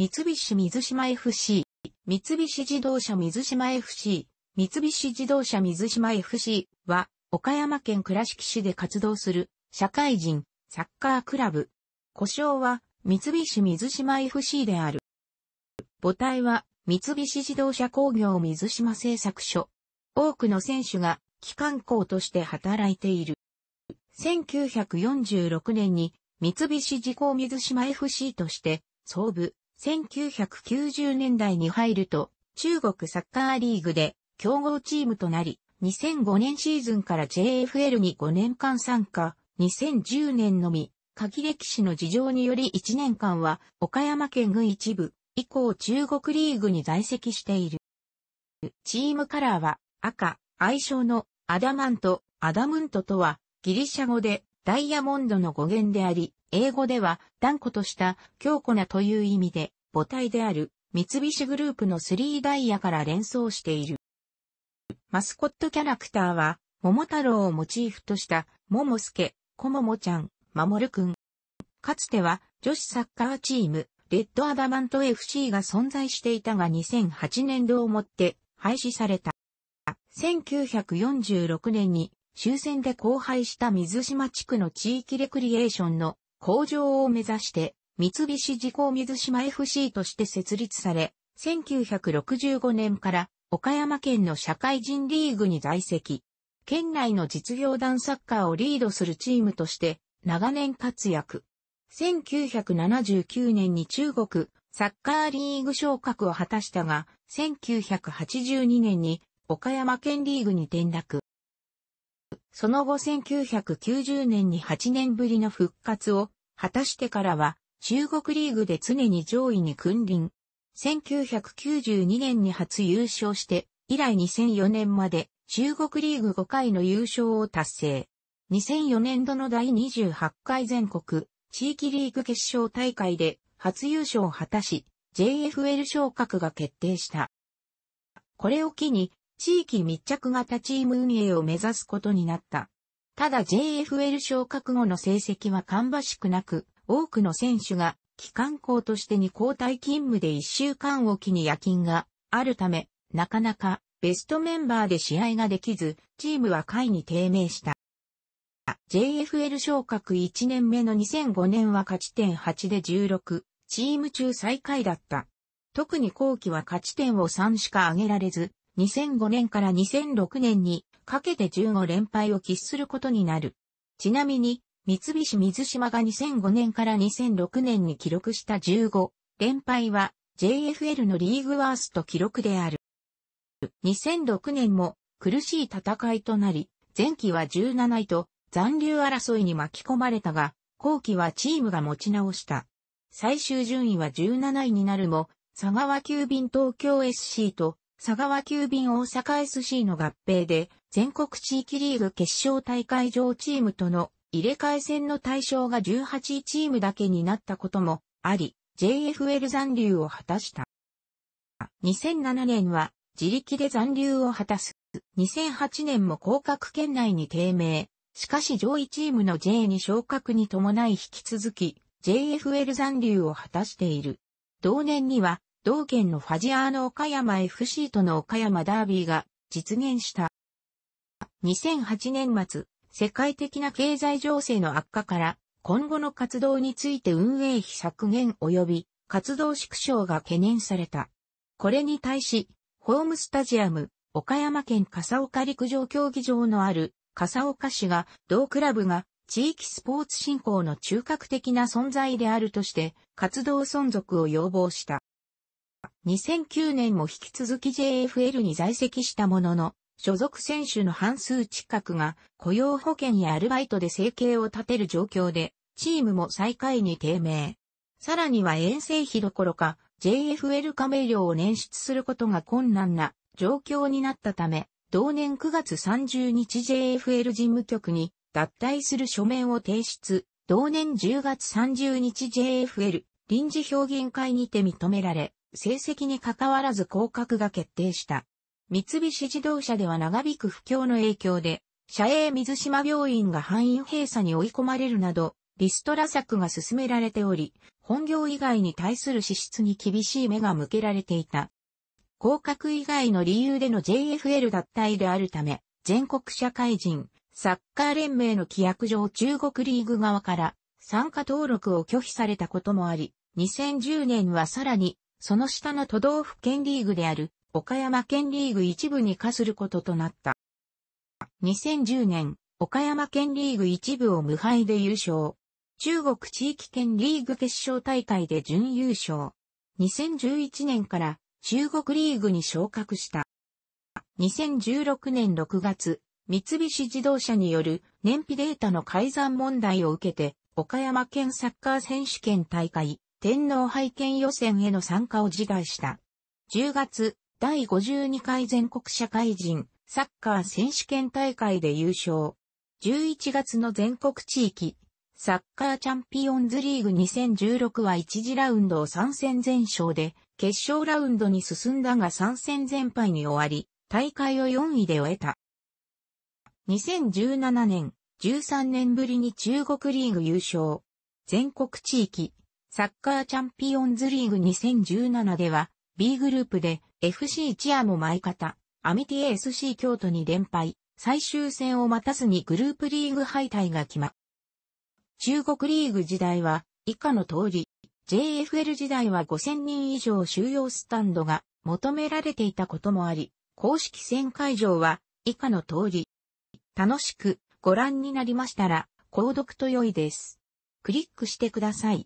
三菱水島 FC、三菱自動車水島 FC、三菱自動車水島 FC は、岡山県倉敷市で活動する、社会人、サッカークラブ。故障は、三菱水島 FC である。母体は、三菱自動車工業水島製作所。多くの選手が、機関校として働いている。1946年に、三菱自工水島 FC として、総部、1990年代に入ると、中国サッカーリーグで強豪チームとなり、2005年シーズンから JFL に5年間参加、2010年のみ、鍵歴史の事情により1年間は岡山県軍一部以降中国リーグに在籍している。チームカラーは赤、愛称のアダマント、アダムントとはギリシャ語でダイヤモンドの語源であり、英語では断固とした強固なという意味で母体である三菱グループのスリーダイヤから連想している。マスコットキャラクターは桃太郎をモチーフとした桃助、小桃ちゃん、守くん。かつては女子サッカーチームレッドアダマント FC が存在していたが2008年度をもって廃止された。1946年に終戦で荒廃した水島地区の地域レクリエーションの向上を目指して、三菱自公水島 FC として設立され、1965年から岡山県の社会人リーグに在籍。県内の実業団サッカーをリードするチームとして長年活躍。1979年に中国サッカーリーグ昇格を果たしたが、1982年に岡山県リーグに転落。その後1990年に8年ぶりの復活を果たしてからは中国リーグで常に上位に君臨。1992年に初優勝して以来2004年まで中国リーグ5回の優勝を達成。2004年度の第28回全国地域リーグ決勝大会で初優勝を果たし JFL 昇格が決定した。これを機に地域密着型チーム運営を目指すことになった。ただ JFL 昇格後の成績は芳しくなく、多くの選手が機関校としてに交代勤務で1週間おきに夜勤があるため、なかなかベストメンバーで試合ができず、チームは下位に低迷した。JFL 昇格1年目の2005年は勝ち点8で16、チーム中最下位だった。特に後期は勝ち点を3しか上げられず、2005年から2006年にかけて15連敗を喫することになる。ちなみに、三菱水島が2005年から2006年に記録した15連敗は JFL のリーグワースト記録である。2006年も苦しい戦いとなり、前期は17位と残留争いに巻き込まれたが、後期はチームが持ち直した。最終順位は17位になるも、佐川急便東京 SC と佐川急便大阪 SC の合併で、全国地域リーグ決勝大会上チームとの入れ替え戦の対象が18チームだけになったこともあり、JFL 残留を果たした。2007年は自力で残留を果たす。2008年も降格圏内に低迷。しかし上位チームの J に昇格に伴い引き続き JFL 残留を果たしている。同年には同県のファジアーノ岡山 FC との岡山ダービーが実現した。2008年末、世界的な経済情勢の悪化から、今後の活動について運営費削減及び活動縮小が懸念された。これに対し、ホームスタジアム、岡山県笠岡陸上競技場のある笠岡市が同クラブが地域スポーツ振興の中核的な存在であるとして活動存続を要望した。2009年も引き続き JFL に在籍したものの、所属選手の半数近くが雇用保険やアルバイトで生計を立てる状況で、チームも最下位に低迷。さらには遠征費どころか、JFL 加盟料を捻出することが困難な状況になったため、同年9月30日 JFL 事務局に脱退する書面を提出、同年10月30日 JFL 臨時評議会にて認められ、成績に関わらず降格が決定した。三菱自動車では長引く不況の影響で、社営水島病院が範囲閉鎖に追い込まれるなど、リストラ策が進められており、本業以外に対する支出に厳しい目が向けられていた。降格以外の理由での JFL 脱退であるため、全国社会人、サッカー連盟の規約上中国リーグ側から参加登録を拒否されたこともあり、2010年はさらにその下の都道府県リーグである岡山県リーグ一部に課することとなった。2010年、岡山県リーグ一部を無敗で優勝。中国地域県リーグ決勝大会で準優勝。2011年から中国リーグに昇格した。2016年6月、三菱自動車による燃費データの改ざん問題を受けて、岡山県サッカー選手権大会、天皇拝見予選への参加を辞退した。10月、第52回全国社会人サッカー選手権大会で優勝。11月の全国地域サッカーチャンピオンズリーグ2016は1次ラウンドを参戦全勝で、決勝ラウンドに進んだが参戦全敗に終わり、大会を4位で終えた。2017年、13年ぶりに中国リーグ優勝。全国地域、サッカーチャンピオンズリーグ2017では、B グループで FC チアも前方、アミティ SC 京都に連敗、最終戦を待たずにグループリーグ敗退が決ま。中国リーグ時代は、以下の通り、JFL 時代は5000人以上収容スタンドが求められていたこともあり、公式戦会場は以下の通り。楽しくご覧になりましたら、購読と良いです。クリックしてください。